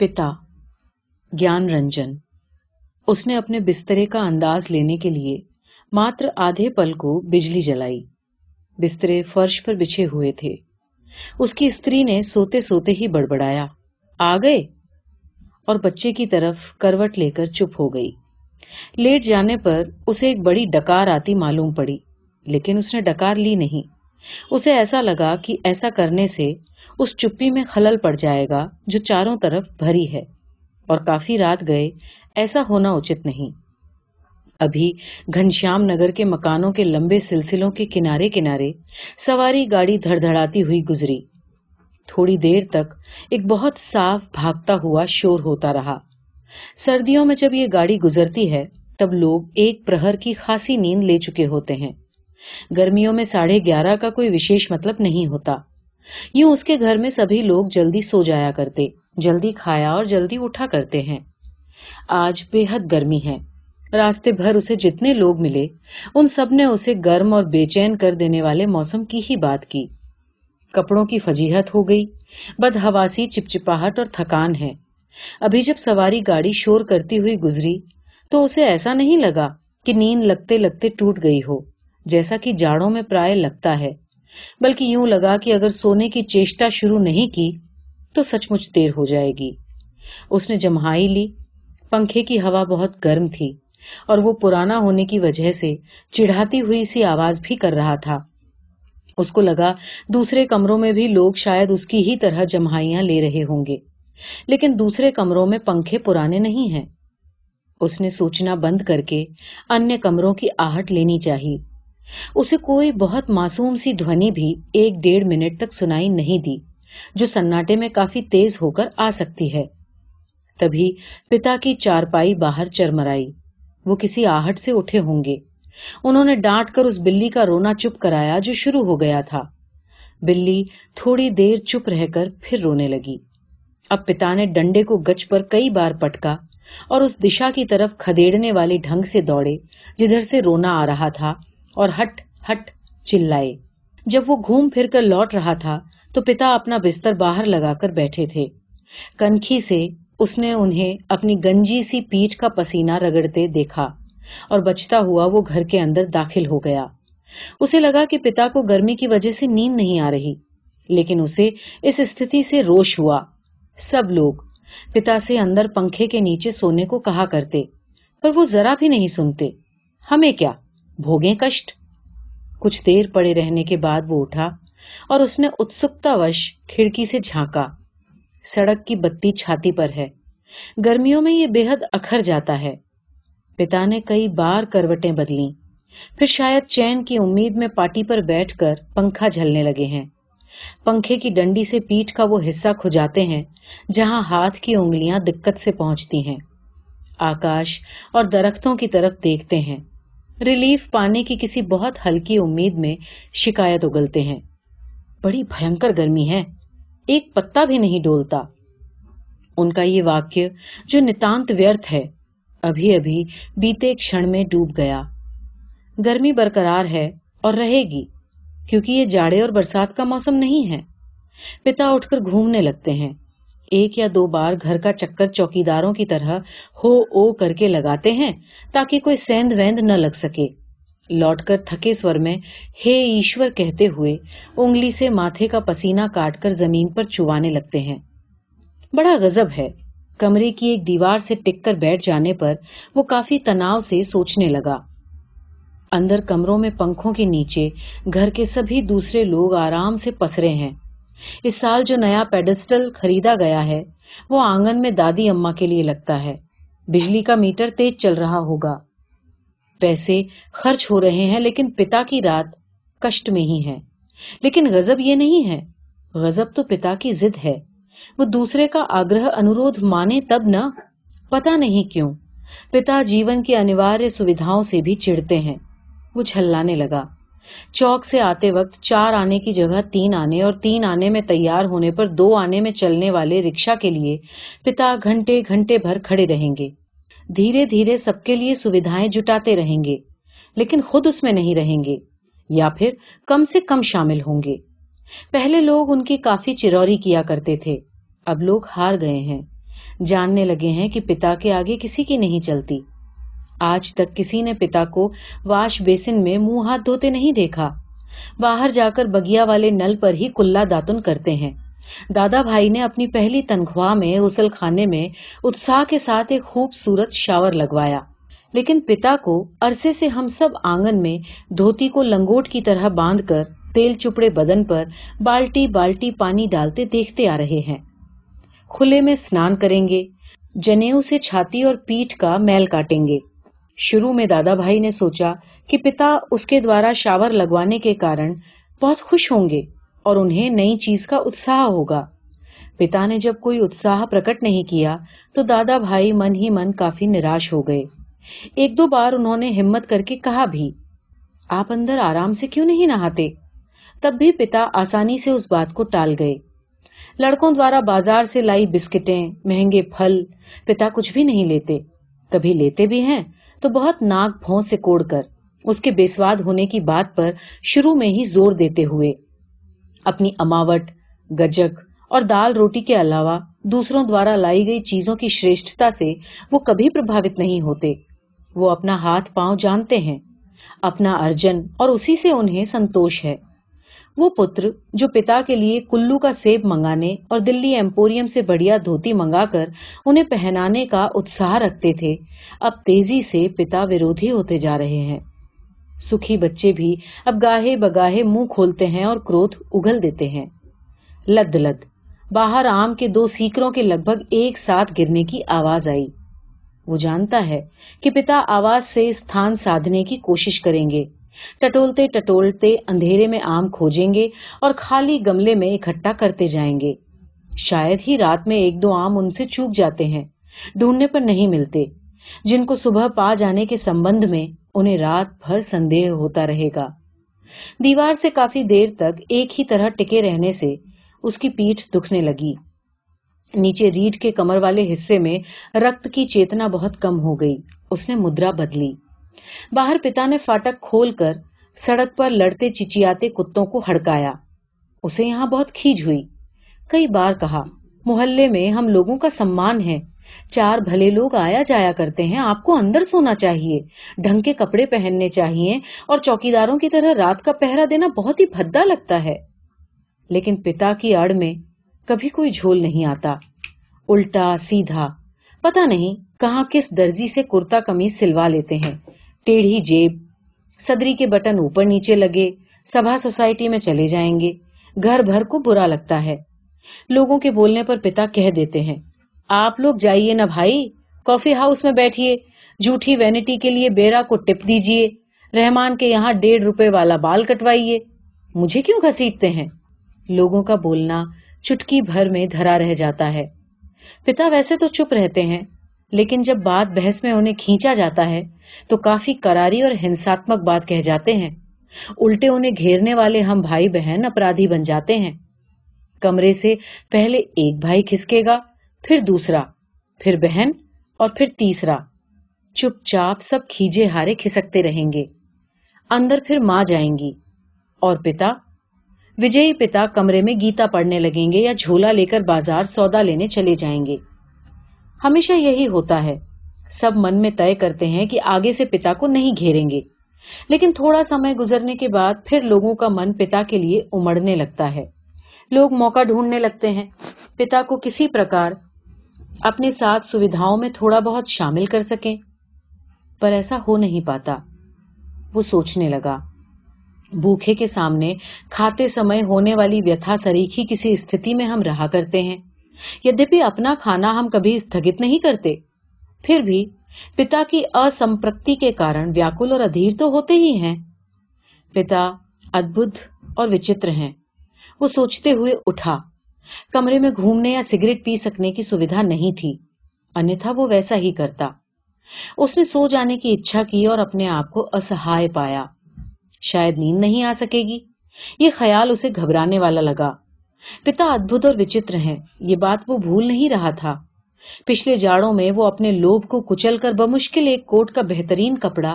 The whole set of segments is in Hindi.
पिता ज्ञान रंजन उसने अपने बिस्तरे का अंदाज लेने के लिए मात्र आधे पल को बिजली जलाई बिस्तरे फर्श पर बिछे हुए थे उसकी स्त्री ने सोते सोते ही बड़बड़ाया आ गए और बच्चे की तरफ करवट लेकर चुप हो गई लेट जाने पर उसे एक बड़ी डकार आती मालूम पड़ी लेकिन उसने डकार ली नहीं उसे ऐसा लगा कि ऐसा करने से उस चुप्पी में खलल पड़ जाएगा जो चारों तरफ भरी है और काफी रात गए ऐसा होना उचित नहीं अभी घनश्याम नगर के मकानों के लंबे सिलसिलों के किनारे किनारे सवारी गाड़ी धड़धड़ाती हुई गुजरी थोड़ी देर तक एक बहुत साफ भागता हुआ शोर होता रहा सर्दियों में जब ये गाड़ी गुजरती है तब लोग एक प्रहर की खासी नींद ले चुके होते हैं गर्मियों में साढ़े ग्यारह का कोई विशेष मतलब नहीं होता यू उसके घर में सभी लोग जल्दी सो जाया करते जल्दी खाया और जल्दी उठा करते हैं आज बेहद गर्मी है रास्ते भर उसे जितने लोग मिले उन सब ने उसे गर्म और बेचैन कर देने वाले मौसम की ही बात की कपड़ों की फजीहत हो गई बदहवासी चिपचिपाहट और थकान है अभी जब सवारी गाड़ी शोर करती हुई गुजरी तो उसे ऐसा नहीं लगा कि नींद लगते लगते टूट गई हो जैसा कि जाड़ों में प्राय लगता है बल्कि यूं लगा कि अगर सोने की चेष्टा शुरू नहीं की तो सचमुच देर हो जाएगी उसने जमहाई ली पंखे की हवा बहुत गर्म थी और वो पुराना होने की वजह से चिढ़ाती हुई सी आवाज भी कर रहा था उसको लगा दूसरे कमरों में भी लोग शायद उसकी ही तरह जमहाइया ले रहे होंगे लेकिन दूसरे कमरों में पंखे पुराने नहीं हैं उसने सोचना बंद करके अन्य कमरों की आहट लेनी चाहिए उसे कोई बहुत मासूम सी ध्वनि भी एक डेढ़ मिनट तक सुनाई नहीं दी जो सन्नाटे में काफी तेज होकर आ सकती है तभी पिता की चारपाई बाहर चरमराई वो किसी आहट से उठे होंगे उन्होंने डांट कर उस बिल्ली का रोना चुप कराया जो शुरू हो गया था बिल्ली थोड़ी देर चुप रहकर फिर रोने लगी अब पिता ने डंडे को गच पर कई बार पटका और उस दिशा की तरफ खदेड़ने वाले ढंग से दौड़े जिधर से रोना आ रहा था और हट हट चिल्लाए जब वो घूम फिर कर लौट रहा था तो पिता अपना बिस्तर बाहर लगाकर बैठे थे कनखी से उसने उन्हें अपनी गंजी सी पीठ का पसीना रगड़ते देखा और बचता हुआ वो घर के अंदर दाखिल हो गया उसे लगा कि पिता को गर्मी की वजह से नींद नहीं आ रही लेकिन उसे इस स्थिति से रोष हुआ सब लोग पिता से अंदर पंखे के नीचे सोने को कहा करते पर वो जरा भी नहीं सुनते हमें क्या भोगें कष्ट कुछ देर पड़े रहने के बाद वो उठा और उसने उत्सुकतावश खिड़की से झांका सड़क की बत्ती छाती पर है गर्मियों में ये बेहद अखर जाता है पिता ने कई बार करवटें बदली फिर शायद चैन की उम्मीद में पार्टी पर बैठकर पंखा झलने लगे हैं पंखे की डंडी से पीठ का वो हिस्सा खुजाते हैं जहां हाथ की उंगलियां दिक्कत से पहुंचती हैं आकाश और दरख्तों की तरफ देखते हैं रिलीफ पाने की किसी बहुत हल्की उम्मीद में शिकायत उगलते हैं बड़ी भयंकर गर्मी है एक पत्ता भी नहीं डोलता उनका ये वाक्य जो नितांत व्यर्थ है अभी अभी बीते क्षण में डूब गया गर्मी बरकरार है और रहेगी क्योंकि ये जाड़े और बरसात का मौसम नहीं है पिता उठकर घूमने लगते हैं एक या दो बार घर का चक्कर चौकीदारों की तरह हो ओ करके लगाते हैं ताकि कोई सेंध वेंद न लग सके लौटकर थके स्वर में हे ईश्वर कहते हुए उंगली से माथे का पसीना काटकर जमीन पर चुवाने लगते हैं बड़ा गजब है कमरे की एक दीवार से टिककर बैठ जाने पर वो काफी तनाव से सोचने लगा अंदर कमरों में पंखों के नीचे घर के सभी दूसरे लोग आराम से पसरे हैं इस साल जो नया पेडस्टल खरीदा गया है वो आंगन में दादी अम्मा के लिए लगता है बिजली का मीटर तेज चल रहा होगा पैसे खर्च हो रहे हैं लेकिन पिता की रात कष्ट में ही है लेकिन गजब ये नहीं है गजब तो पिता की जिद है वो दूसरे का आग्रह अनुरोध माने तब ना पता नहीं क्यों पिता जीवन की अनिवार्य सुविधाओं से भी चिढ़ते हैं वो छल्लाने लगा चौक से आते वक्त चार आने की जगह तीन आने और तीन आने में तैयार होने पर दो आने में चलने वाले रिक्शा के लिए पिता घंटे घंटे भर खड़े रहेंगे धीरे धीरे सबके लिए सुविधाएं जुटाते रहेंगे लेकिन खुद उसमें नहीं रहेंगे या फिर कम से कम शामिल होंगे पहले लोग उनकी काफी चिरौरी किया करते थे अब लोग हार गए हैं जानने लगे हैं कि पिता के आगे किसी की नहीं चलती आज तक किसी ने पिता को वाश बेसिन में मुंह हाथ धोते नहीं देखा बाहर जाकर बगिया वाले नल पर ही कुल्ला दातुन करते हैं दादा भाई ने अपनी पहली तनख्वाह में गुसल खाने में उत्साह के साथ एक खूबसूरत शावर लगवाया लेकिन पिता को अरसे से हम सब आंगन में धोती को लंगोट की तरह बांध कर तेल चुपड़े बदन पर बाल्टी बाल्टी पानी डालते देखते आ रहे हैं खुले में स्नान करेंगे जनेऊ से छाती और पीठ का मैल काटेंगे शुरू में दादा भाई ने सोचा कि पिता उसके द्वारा शावर लगवाने के कारण बहुत खुश होंगे और उन्हें नई चीज का उत्साह होगा पिता ने जब कोई उत्साह प्रकट नहीं किया तो दादा भाई मन ही मन काफी निराश हो गए एक दो बार उन्होंने हिम्मत करके कहा भी आप अंदर आराम से क्यों नहीं नहाते तब भी पिता आसानी से उस बात को टाल गए लड़कों द्वारा बाजार से लाई बिस्किटें महंगे फल पिता कुछ भी नहीं लेते कभी लेते भी हैं तो बहुत नाक भों से कोड़कर उसके बेस्वाद होने की बात पर शुरू में ही जोर देते हुए अपनी अमावट गजक और दाल रोटी के अलावा दूसरों द्वारा लाई गई चीजों की श्रेष्ठता से वो कभी प्रभावित नहीं होते वो अपना हाथ पांव जानते हैं अपना अर्जन और उसी से उन्हें संतोष है वो पुत्र जो पिता के लिए कुल्लू का सेब मंगाने और दिल्ली एम्पोरियम से बढ़िया धोती मंगाकर उन्हें पहनाने का उत्साह रखते थे अब तेजी से पिता विरोधी होते जा रहे हैं सुखी बच्चे भी अब गाहे बगाहे मुंह खोलते हैं और क्रोध उगल देते हैं लद लद बाहर आम के दो सीकरों के लगभग एक साथ गिरने की आवाज आई वो जानता है कि पिता आवाज से स्थान साधने की कोशिश करेंगे टटोलते टटोलते अंधेरे में आम खोजेंगे और खाली गमले में इकट्ठा करते जाएंगे शायद ही रात में एक दो आम उनसे चूक जाते हैं ढूंढने पर नहीं मिलते जिनको सुबह पा जाने के संबंध में उन्हें रात भर संदेह होता रहेगा दीवार से काफी देर तक एक ही तरह टिके रहने से उसकी पीठ दुखने लगी नीचे रीढ़ के कमर वाले हिस्से में रक्त की चेतना बहुत कम हो गई उसने मुद्रा बदली बाहर पिता ने फाटक खोलकर सड़क पर लड़ते चिचियाते कुत्तों को हड़काया उसे यहां बहुत खींच हुई कई बार कहा मोहल्ले में हम लोगों का सम्मान है चार भले लोग आया जाया करते हैं आपको अंदर सोना चाहिए ढंग के कपड़े पहनने चाहिए और चौकीदारों की तरह रात का पहरा देना बहुत ही भद्दा लगता है लेकिन पिता की अड़ में कभी कोई झोल नहीं आता उल्टा सीधा पता नहीं कहा किस दर्जी से कुर्ता कमीज सिलवा लेते हैं टेढ़ी जेब सदरी के बटन ऊपर नीचे लगे सभा सोसाइटी में चले जाएंगे घर भर को बुरा लगता है लोगों के बोलने पर पिता कह देते हैं आप लोग जाइए ना भाई कॉफी हाउस में बैठिए जूठी वैनिटी के लिए बेरा को टिप दीजिए रहमान के यहाँ डेढ़ रुपए वाला बाल कटवाइए मुझे क्यों घसीटते हैं लोगों का बोलना चुटकी भर में धरा रह जाता है पिता वैसे तो चुप रहते हैं लेकिन जब बात बहस में उन्हें खींचा जाता है तो काफी करारी और हिंसात्मक बात कह जाते हैं उल्टे उन्हें घेरने वाले हम भाई बहन अपराधी बन जाते हैं कमरे से पहले एक भाई खिसकेगा फिर दूसरा फिर बहन और फिर तीसरा चुपचाप सब खीजे हारे खिसकते रहेंगे अंदर फिर मां जाएंगी और पिता विजयी पिता कमरे में गीता पढ़ने लगेंगे या झोला लेकर बाजार सौदा लेने चले जाएंगे हमेशा यही होता है सब मन में तय करते हैं कि आगे से पिता को नहीं घेरेंगे लेकिन थोड़ा समय गुजरने के बाद फिर लोगों का मन पिता के लिए उमड़ने लगता है लोग मौका ढूंढने लगते हैं पिता को किसी प्रकार अपने साथ सुविधाओं में थोड़ा बहुत शामिल कर सकें पर ऐसा हो नहीं पाता वो सोचने लगा भूखे के सामने खाते समय होने वाली व्यथा सरीखी किसी स्थिति में हम रहा करते हैं यद्यपि अपना खाना हम कभी स्थगित नहीं करते फिर भी पिता की असंप्रक्ति के कारण व्याकुल और अधीर तो होते ही हैं पिता अद्भुत और विचित्र हैं वो सोचते हुए उठा कमरे में घूमने या सिगरेट पी सकने की सुविधा नहीं थी अन्यथा वो वैसा ही करता उसने सो जाने की इच्छा की और अपने आप को असहाय पाया शायद नींद नहीं आ सकेगी ये ख्याल उसे घबराने वाला लगा पिता अद्भुत और विचित्र हैं ये बात वो भूल नहीं रहा था पिछले जाड़ों में वो अपने लोभ को कुचल कर बमुश्किल एक कोट का बेहतरीन कपड़ा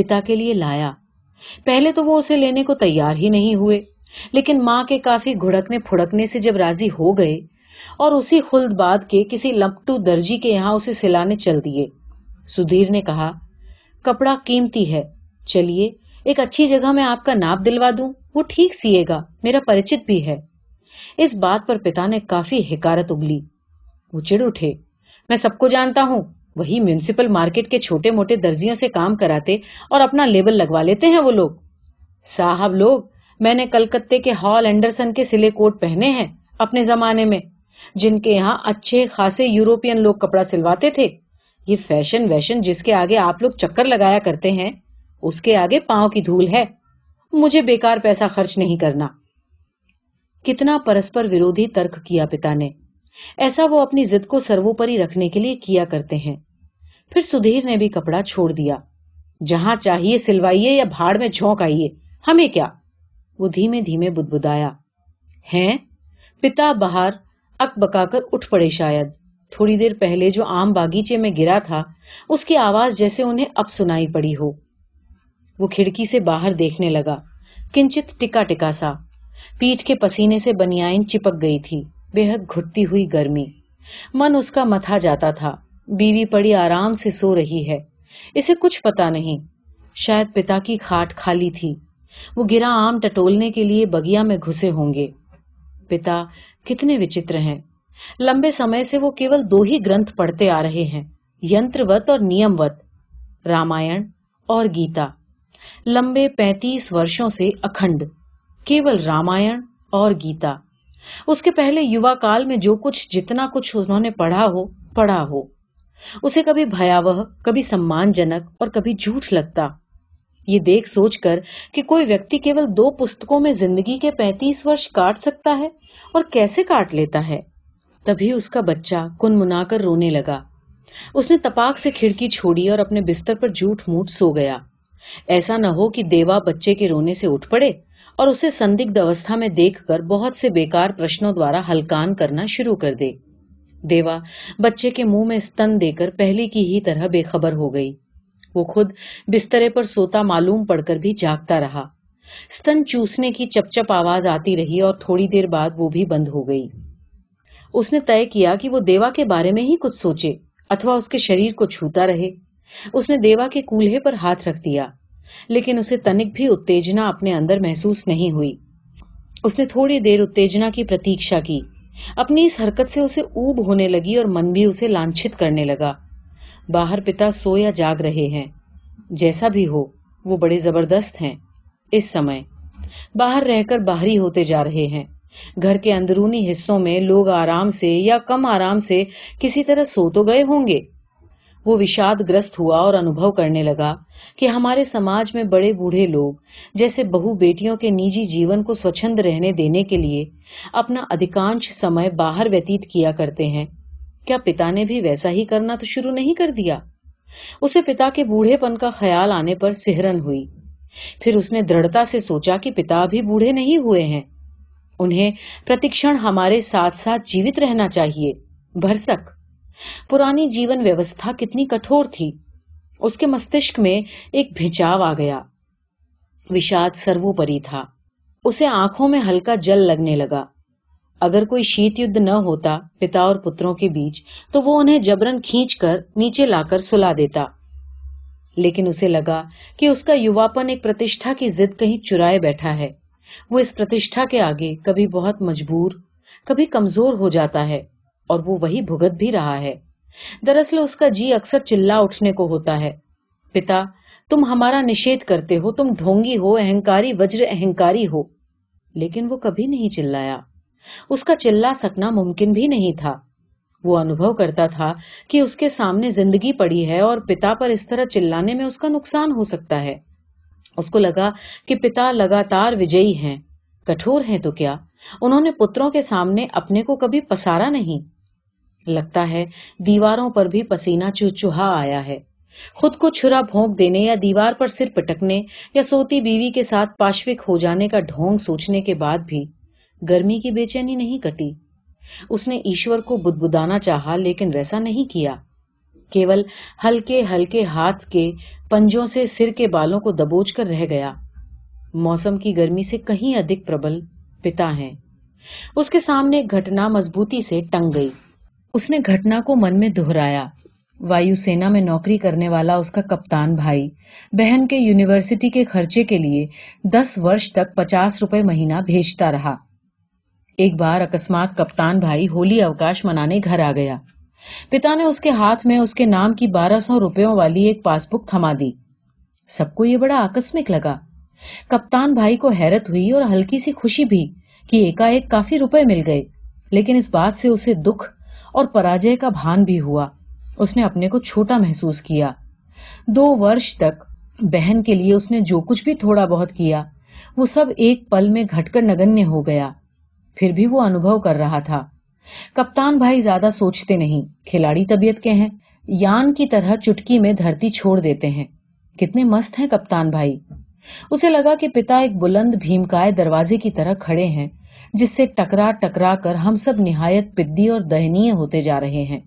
पिता के लिए लाया पहले तो वो उसे लेने को तैयार ही नहीं हुए लेकिन माँ के काफी घुड़कने फुड़कने से जब राजी हो गए और उसी बाद के किसी लपटू दर्जी के यहाँ उसे सिलाने चल दिए सुधीर ने कहा कपड़ा कीमती है चलिए एक अच्छी जगह मैं आपका नाप दिलवा दूं वो ठीक सिएगा मेरा परिचित भी है इस बात पर पिता ने काफी हिकारत उगली वो चिड़ उठे मैं सबको जानता हूं वही म्यूनिसिपल मार्केट के छोटे मोटे दर्जियों से काम कराते और अपना लेबल लगवा लेते हैं वो लोग साहब लोग मैंने कलकत्ते के हॉल एंडरसन के सिले कोट पहने हैं अपने जमाने में जिनके यहाँ अच्छे खासे यूरोपियन लोग कपड़ा सिलवाते थे ये फैशन वैशन जिसके आगे आप लोग चक्कर लगाया करते हैं उसके आगे पांव की धूल है मुझे बेकार पैसा खर्च नहीं करना कितना परस्पर विरोधी तर्क किया पिता ने ऐसा वो अपनी जिद को सर्वोपरि रखने के लिए किया करते हैं फिर सुधीर ने भी कपड़ा छोड़ दिया जहां चाहिए सिलवाइए या भाड़ में झोंक आइए हमें क्या वो धीमे धीमे बुदबुदाया हैं पिता बाहर अकबकाकर उठ पड़े शायद थोड़ी देर पहले जो आम बागीचे में गिरा था उसकी आवाज जैसे उन्हें अब सुनाई पड़ी हो वो खिड़की से बाहर देखने लगा किंचित टिका टिका सा पीठ के पसीने से बनियाइन चिपक गई थी बेहद घुटती हुई गर्मी मन उसका मथा जाता था बीवी पड़ी आराम से सो रही है इसे कुछ पता नहीं शायद पिता की खाट खाली थी वो गिरा आम टटोलने के लिए बगिया में घुसे होंगे पिता कितने विचित्र हैं लंबे समय से वो केवल दो ही ग्रंथ पढ़ते आ रहे हैं यंत्रवत और नियमवत रामायण और गीता लंबे पैंतीस वर्षों से अखंड केवल रामायण और गीता उसके पहले युवा काल में जो कुछ जितना कुछ उन्होंने पढ़ा हो पढ़ा हो उसे कभी भयावह कभी सम्मानजनक और कभी झूठ लगता ये देख सोचकर कि कोई व्यक्ति केवल दो पुस्तकों में जिंदगी के पैंतीस वर्ष काट सकता है और कैसे काट लेता है तभी उसका बच्चा मुनाकर रोने लगा उसने तपाक से खिड़की छोड़ी और अपने बिस्तर पर झूठ मूठ सो गया ऐसा न हो कि देवा बच्चे के रोने से उठ पड़े और उसे संदिग्ध अवस्था में देखकर बहुत से बेकार प्रश्नों द्वारा हलकान करना शुरू कर दे देवा बच्चे के मुंह में स्तन देकर पहले की ही तरह बेखबर हो गई वो खुद बिस्तरे पर सोता मालूम पड़कर भी जागता रहा स्तन चूसने की चपचप आवाज आती रही और थोड़ी देर बाद वो भी बंद हो गई उसने तय किया कि वो देवा के बारे में ही कुछ सोचे अथवा उसके शरीर को छूता रहे उसने देवा के कूल्हे पर हाथ रख दिया लेकिन उसे तनिक भी उत्तेजना अपने अंदर महसूस नहीं हुई उसने थोड़ी देर उत्तेजना की प्रतीक्षा की अपनी इस हरकत से उसे ऊब होने लगी और मन भी उसे लांछित करने लगा बाहर पिता सो या जाग रहे हैं जैसा भी हो वो बड़े जबरदस्त हैं इस समय बाहर रहकर बाहरी होते जा रहे हैं घर के अंदरूनी हिस्सों में लोग आराम से या कम आराम से किसी तरह सो तो गए होंगे वो विषादग्रस्त हुआ और अनुभव करने लगा कि हमारे समाज में बड़े बूढ़े लोग जैसे बहु बेटियों के निजी जीवन को स्वच्छंद रहने देने के लिए अपना अधिकांश समय बाहर व्यतीत किया करते हैं क्या पिता ने भी वैसा ही करना तो शुरू नहीं कर दिया उसे पिता के बूढ़ेपन का ख्याल आने पर सिहरन हुई फिर उसने दृढ़ता से सोचा कि पिता भी बूढ़े नहीं हुए हैं उन्हें प्रतिक्षण हमारे साथ साथ जीवित रहना चाहिए भरसक पुरानी जीवन व्यवस्था कितनी कठोर थी उसके मस्तिष्क में एक भिचाव आ गया विषाद सर्वोपरि था उसे आंखों में हल्का जल लगने लगा अगर कोई शीत युद्ध न होता पिता और पुत्रों के बीच तो वो उन्हें जबरन खींचकर नीचे लाकर सुला देता लेकिन उसे लगा कि उसका युवापन एक प्रतिष्ठा की जिद कहीं चुराए बैठा है वो इस प्रतिष्ठा के आगे कभी बहुत मजबूर कभी कमजोर हो जाता है और वो वही भुगत भी रहा है दरअसल उसका जी अक्सर चिल्ला उठने को होता है पिता तुम हमारा निषेध करते हो तुम ढोंगी हो अहंकारी वज्र अहंकारी हो लेकिन वो कभी नहीं चिल्लाया उसका चिल्ला सकना मुमकिन भी नहीं था वो अनुभव करता था कि उसके सामने जिंदगी पड़ी है और पिता पर इस तरह चिल्लाने में उसका नुकसान हो सकता है उसको लगा कि पिता लगातार विजयी हैं कठोर हैं तो क्या उन्होंने पुत्रों के सामने अपने को कभी पसारा नहीं लगता है दीवारों पर भी पसीना चुचुहा आया है खुद को छुरा भोंक देने या दीवार पर सिर पटकने या सोती बीवी के साथ पाश्विक हो जाने का ढोंग सोचने के बाद भी गर्मी की बेचैनी नहीं कटी उसने ईश्वर को बुदबुदाना चाहा लेकिन वैसा नहीं किया केवल हल्के हल्के हाथ के पंजों से सिर के बालों को दबोच कर रह गया मौसम की गर्मी से कहीं अधिक प्रबल पिता हैं उसके सामने घटना मजबूती से टंग गई उसने घटना को मन में दोहराया वायुसेना में नौकरी करने वाला उसका कप्तान भाई बहन के यूनिवर्सिटी के खर्चे के लिए दस वर्ष तक पचास रुपए महीना भेजता रहा एक बार अकस्मात कप्तान भाई होली अवकाश मनाने घर आ गया पिता ने उसके हाथ में उसके नाम की बारह सौ रुपयों वाली एक पासबुक थमा दी सबको ये बड़ा आकस्मिक लगा कप्तान भाई को हैरत हुई और हल्की सी खुशी भी कि एकाएक काफी रुपए मिल गए लेकिन इस बात से उसे दुख और पराजय का भान भी हुआ उसने अपने को छोटा महसूस किया दो वर्ष तक बहन के लिए उसने जो कुछ भी थोड़ा बहुत किया वो सब एक पल में घटकर नगण्य हो गया फिर भी वो अनुभव कर रहा था कप्तान भाई ज्यादा सोचते नहीं खिलाड़ी तबियत के हैं यान की तरह चुटकी में धरती छोड़ देते हैं कितने मस्त हैं कप्तान भाई उसे लगा कि पिता एक बुलंद भीमकाय दरवाजे की तरह खड़े हैं जिससे टकरा टकरा कर हम सब निहायत पिद्दी और दयनीय होते जा रहे हैं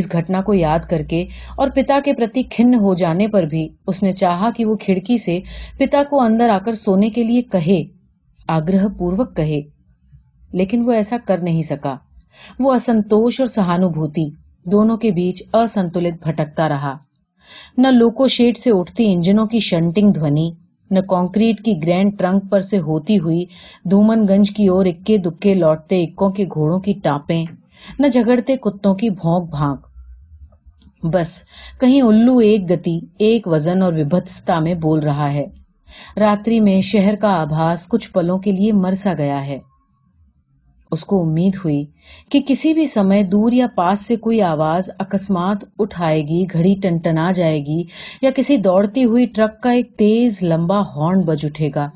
इस घटना को याद करके और पिता के प्रति खिन्न हो जाने पर भी उसने चाहा कि वो खिड़की से पिता को अंदर आकर सोने के लिए कहे आग्रह पूर्वक कहे लेकिन वो ऐसा कर नहीं सका वो असंतोष और सहानुभूति दोनों के बीच असंतुलित भटकता रहा न लोको से उठती इंजनों की शंटिंग ध्वनि न कंक्रीट की ग्रैंड ट्रंक पर से होती हुई धूमनगंज की ओर इक्के दुक्के लौटते इक्कों के घोड़ों की टापे न झगड़ते कुत्तों की भौंक भांक बस कहीं उल्लू एक गति एक वजन और विभत्सता में बोल रहा है रात्रि में शहर का आभास कुछ पलों के लिए मरसा गया है उसको उम्मीद हुई कि किसी भी समय दूर या पास से कोई आवाज अकस्मात उठाएगी घड़ी टनटना जाएगी या किसी दौड़ती हुई ट्रक का एक तेज लंबा हॉर्न बज उठेगा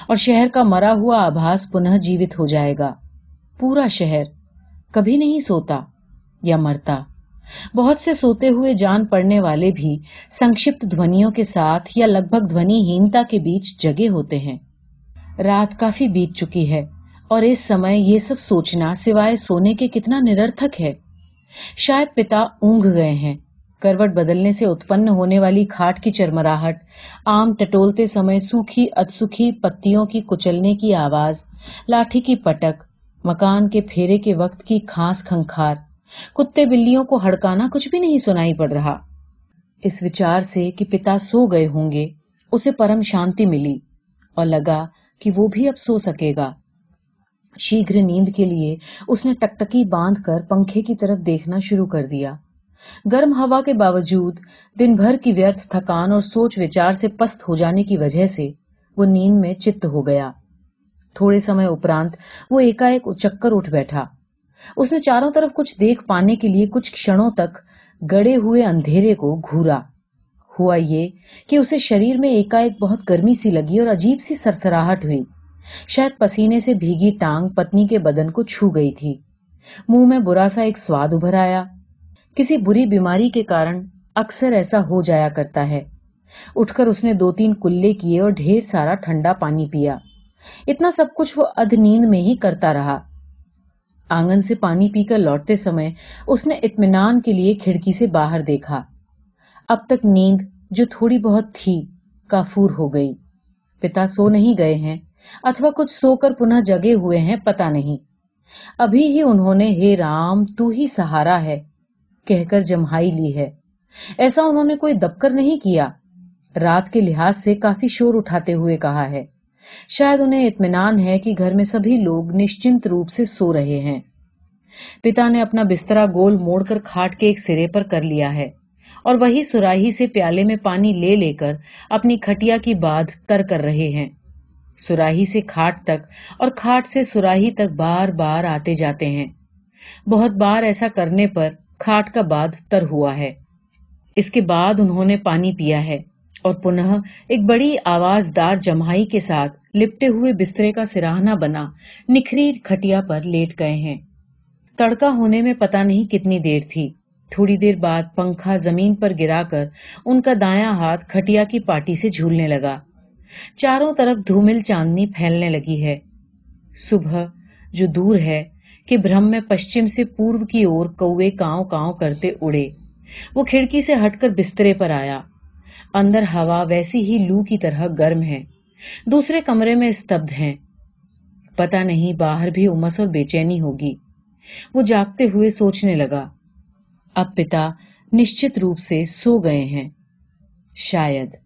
और शहर का मरा हुआ आभास पुनः जीवित हो जाएगा पूरा शहर कभी नहीं सोता या मरता बहुत से सोते हुए जान पड़ने वाले भी संक्षिप्त ध्वनियों के साथ या लगभग ध्वनिहीनता के बीच जगे होते हैं रात काफी बीत चुकी है और इस समय ये सब सोचना सिवाय सोने के कितना निरर्थक है शायद पिता ऊंघ गए हैं करवट बदलने से उत्पन्न होने वाली खाट की चरमराहट आम टटोलते समय सूखी अतसुखी पत्तियों की कुचलने की आवाज लाठी की पटक मकान के फेरे के वक्त की खास खंखार कुत्ते बिल्लियों को हड़काना कुछ भी नहीं सुनाई पड़ रहा इस विचार से कि पिता सो गए होंगे उसे परम शांति मिली और लगा कि वो भी अब सो सकेगा शीघ्र नींद के लिए उसने टकटकी बांध कर पंखे की तरफ देखना शुरू कर दिया गर्म हवा के बावजूद दिन भर की व्यर्थ थकान और सोच विचार से पस्त हो जाने की वजह से वो नींद में चित्त हो गया थोड़े समय उपरांत वो एकाएक चक्कर उठ बैठा उसने चारों तरफ कुछ देख पाने के लिए कुछ क्षणों तक गड़े हुए अंधेरे को घूरा हुआ ये कि उसे शरीर में एकाएक बहुत गर्मी सी लगी और अजीब सी सरसराहट हुई शायद पसीने से भीगी टांग पत्नी के बदन को छू गई थी मुंह में बुरा सा एक स्वाद उभर आया किसी बुरी बीमारी के कारण अक्सर ऐसा हो जाया करता है उठकर उसने दो तीन कुल्ले किए और ढेर सारा ठंडा पानी पिया इतना सब कुछ वो अधनींद में ही करता रहा आंगन से पानी पीकर लौटते समय उसने इतमान के लिए खिड़की से बाहर देखा अब तक नींद जो थोड़ी बहुत थी काफूर हो गई पिता सो नहीं गए हैं अथवा कुछ सोकर पुनः जगे हुए हैं पता नहीं अभी ही उन्होंने हे राम तू ही सहारा है कहकर जमहाई ली है ऐसा उन्होंने कोई दबकर नहीं किया रात के लिहाज से काफी शोर उठाते हुए कहा है शायद उन्हें इतमान है कि घर में सभी लोग निश्चिंत रूप से सो रहे हैं पिता ने अपना बिस्तरा गोल मोड़कर खाट के एक सिरे पर कर लिया है और वही सुराही से प्याले में पानी ले लेकर अपनी खटिया की बाध तर कर रहे हैं सुराही से खाट तक और खाट से सुराही तक बार बार आते जाते हैं बहुत बार ऐसा करने पर खाट का बाद तर हुआ है इसके बाद उन्होंने पानी पिया है और पुनः एक बड़ी आवाजदार जमाई के साथ लिपटे हुए बिस्तरे का सिराहना बना निखरी खटिया पर लेट गए हैं तड़का होने में पता नहीं कितनी देर थी थोड़ी देर बाद पंखा जमीन पर गिराकर उनका दायां हाथ खटिया की पार्टी से झूलने लगा चारों तरफ धूमिल चांदनी फैलने लगी है सुबह जो दूर है कि भ्रम में पश्चिम से पूर्व की ओर कौए कांव कांव करते उड़े वो खिड़की से हटकर बिस्तरे पर आया अंदर हवा वैसी ही लू की तरह गर्म है दूसरे कमरे में स्तब्ध है पता नहीं बाहर भी उमस और बेचैनी होगी वो जागते हुए सोचने लगा अब पिता निश्चित रूप से सो गए हैं शायद